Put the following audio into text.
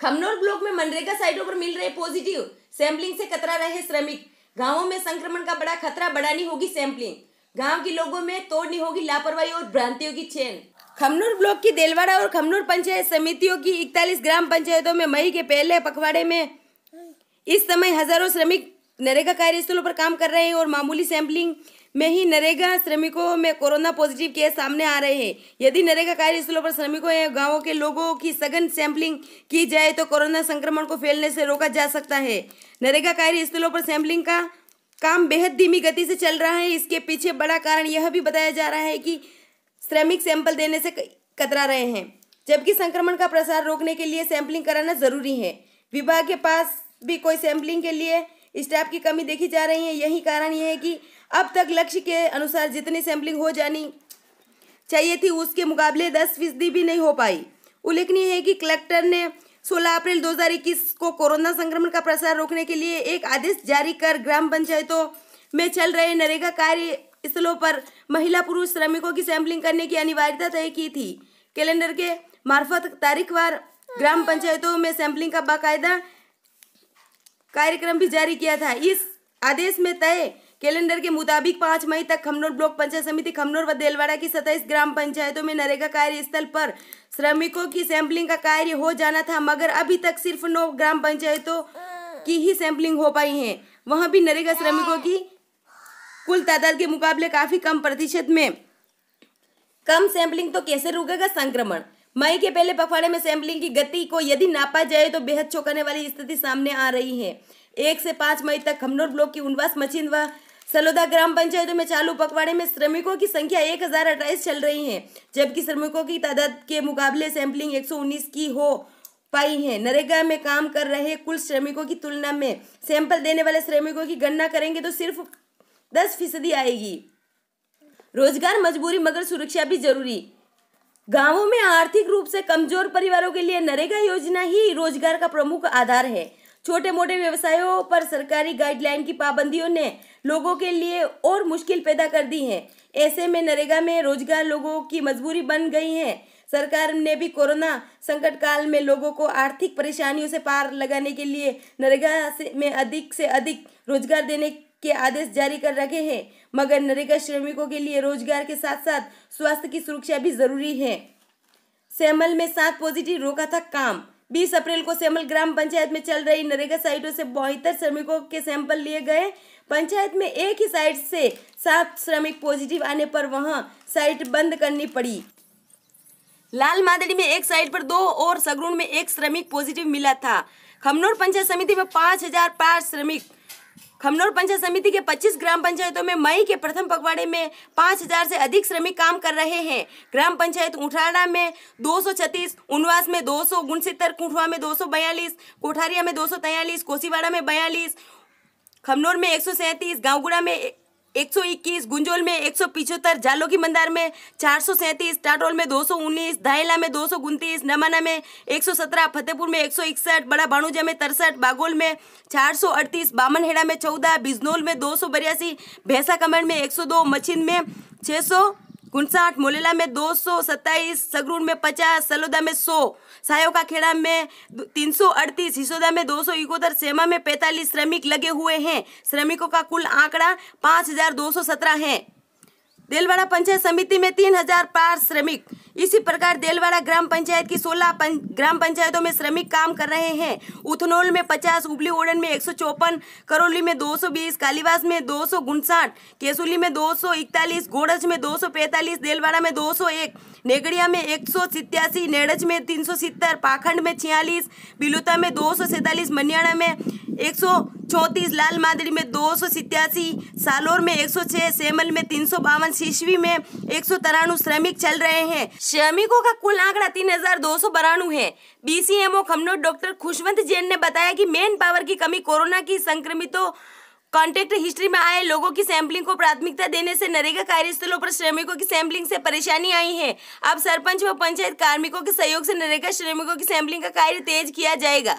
Khamnor block में मनरेगा साइटों पर मिल रहे पॉजिटिव सैंपलिंग से कतरा रहे श्रमिक गाँव में संक्रमण का बड़ा खतरा बढ़ानी होगी सैंपलिंग गांव के लोगों में तोड़नी होगी लापरवाही और भ्रांतियों की चेन खमनूर ब्लॉक की देलवाड़ा और खमनूर पंचायत समितियों की इकतालीस ग्राम पंचायतों में मई के पहले पखवाड़े में इस समय हजारों श्रमिक नरेगा कार्यस्थलों पर काम कर रहे हैं और मामूली सैंपलिंग में ही नरेगा श्रमिकों में कोरोना पॉजिटिव केस सामने आ रहे हैं यदि नरेगा कार्यस्थलों पर श्रमिकों या गांवों के लोगों की सघन सैंपलिंग की जाए तो कोरोना संक्रमण को फैलने से रोका जा सकता है नरेगा कार्यस्थलों पर सैंपलिंग का काम बेहद धीमी गति से चल रहा है इसके पीछे बड़ा कारण यह भी बताया जा रहा है कि श्रमिक सैंपल देने से कतरा रहे हैं जबकि संक्रमण का प्रसार रोकने के लिए सैंपलिंग कराना जरूरी है विभाग के पास भी कोई सैंपलिंग के लिए स्टाफ की कमी देखी जा रही है यही कारण यह है कि अब तक लक्ष्य के अनुसार जितनी सैम्पलिंग हो जानी चाहिए थी उसके मुकाबले दस फीसदी भी नहीं हो पाई उल्लेखनीय है कि कलेक्टर ने 16 अप्रैल 2021 को कोरोना संक्रमण का प्रसार रोकने के लिए एक आदेश जारी कर ग्राम पंचायतों में चल रहे नरेगा कार्य स्थलों पर महिला पुरुष श्रमिकों की सैम्पलिंग करने की अनिवार्यता तय की थी कैलेंडर के मार्फत तारीखवार ग्राम पंचायतों में सैम्पलिंग का बाकायदा कार्यक्रम भी जारी किया था इस आदेश में तय कैलेंडर के मुताबिक पांच मई तक खमनोर ब्लॉक पंचायत समिति खमनोर व देलवाड़ा की सताइस ग्राम पंचायतों में नरेगा स्थल पर श्रमिकों की सैंपलिंग का कार्य हो जाना था मगर अभी तक सिर्फ नौ ग्राम पंचायतों की ही सैंपलिंग हो पाई है वहाँ भी नरेगा श्रमिकों की कुल तादाद के मुकाबले काफ़ी कम प्रतिशत में कम सैंपलिंग तो कैसे रुकेगा संक्रमण मई के पहले पखवाड़े में सैंपलिंग की गति को यदि नापा जाए तो बेहद चौंकाने वाली स्थिति सामने आ रही है एक से पांच मई तक खमनोर ब्लॉक की उनवास मचिंद व सलोदा ग्राम पंचायतों में चालू पखवाड़े में श्रमिकों की संख्या एक चल रही है जबकि श्रमिकों की तादाद के मुकाबले सैंपलिंग एक की हो पाई है नरेगा में काम कर रहे कुल श्रमिकों की तुलना में सैंपल देने वाले श्रमिकों की गणना करेंगे तो सिर्फ दस फीसदी आएगी रोजगार मजबूरी मगर सुरक्षा भी जरूरी गांवों में आर्थिक रूप से कमजोर परिवारों के लिए नरेगा योजना ही रोजगार का प्रमुख आधार है छोटे मोटे व्यवसायों पर सरकारी गाइडलाइन की पाबंदियों ने लोगों के लिए और मुश्किल पैदा कर दी है ऐसे में नरेगा में रोजगार लोगों की मजबूरी बन गई है सरकार ने भी कोरोना संकट काल में लोगों को आर्थिक परेशानियों से पार लगाने के लिए नरेगा से में अधिक से अधिक रोजगार देने के आदेश जारी कर रखे हैं मगर नरेगा श्रमिकों के लिए रोजगार के साथ साथ स्वास्थ्य की सुरक्षा भी जरूरी है सैमल में सात पॉजिटिव रोका था काम बीस अप्रैल को सेमल ग्राम पंचायत में चल रही नरेगा साइटों से बहत्तर श्रमिकों के सैंपल लिए गए पंचायत में एक ही साइट से सात श्रमिक पॉजिटिव आने पर वहां साइट बंद करनी पड़ी लाल मादड़ी में एक साइट पर दो और सगरुण में एक श्रमिक पॉजिटिव मिला था खमनौर पंचायत समिति में पांच हजार पाँच श्रमिक खमनौर पंचायत समिति के 25 ग्राम पंचायतों में मई के प्रथम पखवाड़े में 5000 से अधिक श्रमिक काम कर रहे हैं ग्राम पंचायत उठाड़ा में 236, उनवास में दो सौ कुठवा में 242, कोठारिया में 243, कोसीवाड़ा में बयालीस खमनौर में एक सौ सैंतीस गाँवगुड़ा में 121 गुंजोल में एक पिछहत्तर जालोकी मंदार में चार सौ सैंतीस टाटोल में दो सौ उन्नीस दाहेला में दो सौ उनतीस नमाना में सत्रह फतेहपुर में इकसठ बड़ा भाणुजा में तिरसठ बागोल में चार सौ अड़तीस बामनहेड़ा में चौदह बिजनौल में दो सौ बयासी भैंसा कमेंड में एक सौ दो मछिंद में छः सौ उनसाठ मोलेला में दो सौ सत्ताईस सगरूर में पचास सलोदा में सौ सायो का खेड़ा में तीन सौ अड़तीस हिसोदा में दो सौ इकोतर सेमा में पैंतालीस श्रमिक लगे हुए हैं श्रमिकों का कुल आंकड़ा पाँच हजार दो सौ सत्रह है देलवाड़ा पंचायत समिति में तीन हजार पार श्रमिक इसी प्रकार देलवाड़ा ग्राम पंचायत की सोलह पं, ग्राम पंचायतों में श्रमिक काम कर रहे हैं उथनोल में पचास उबली ओडन में एक करौली में दो कालीवास में दो केसुली में दो गोड़ज में दो देलवाड़ा में दो नेगड़िया में एक सौ सितयासी नेड़ज में तीन सौ सितर पाखंड में छियालीस बिलुता में दो सौ सैंतालीस मनियाड़ा में एक सौ चौंतीस लाल मादड़ी में दो सौ सितयासी सालोर में एक सौ छह सेमल में तीन सौ बावन सीसवी में एक सौ तिरानु श्रमिक चल रहे हैं श्रमिकों का कुल आंकड़ा तीन हजार दो सौ बरानु है बी सी ओ खमनोट डॉक्टर खुशवंत जैन ने बताया कि मेन पावर की कमी कोरोना की संक्रमितों कॉन्ट्रैक्ट हिस्ट्री में आए लोगों की सैंपलिंग को प्राथमिकता देने से नरेगा कार्यस्थलों पर श्रमिकों की सैंपलिंग से परेशानी आई है अब सरपंच व पंचायत कार्मिकों के सहयोग से नरेगा श्रमिकों की सैंपलिंग का कार्य तेज किया जाएगा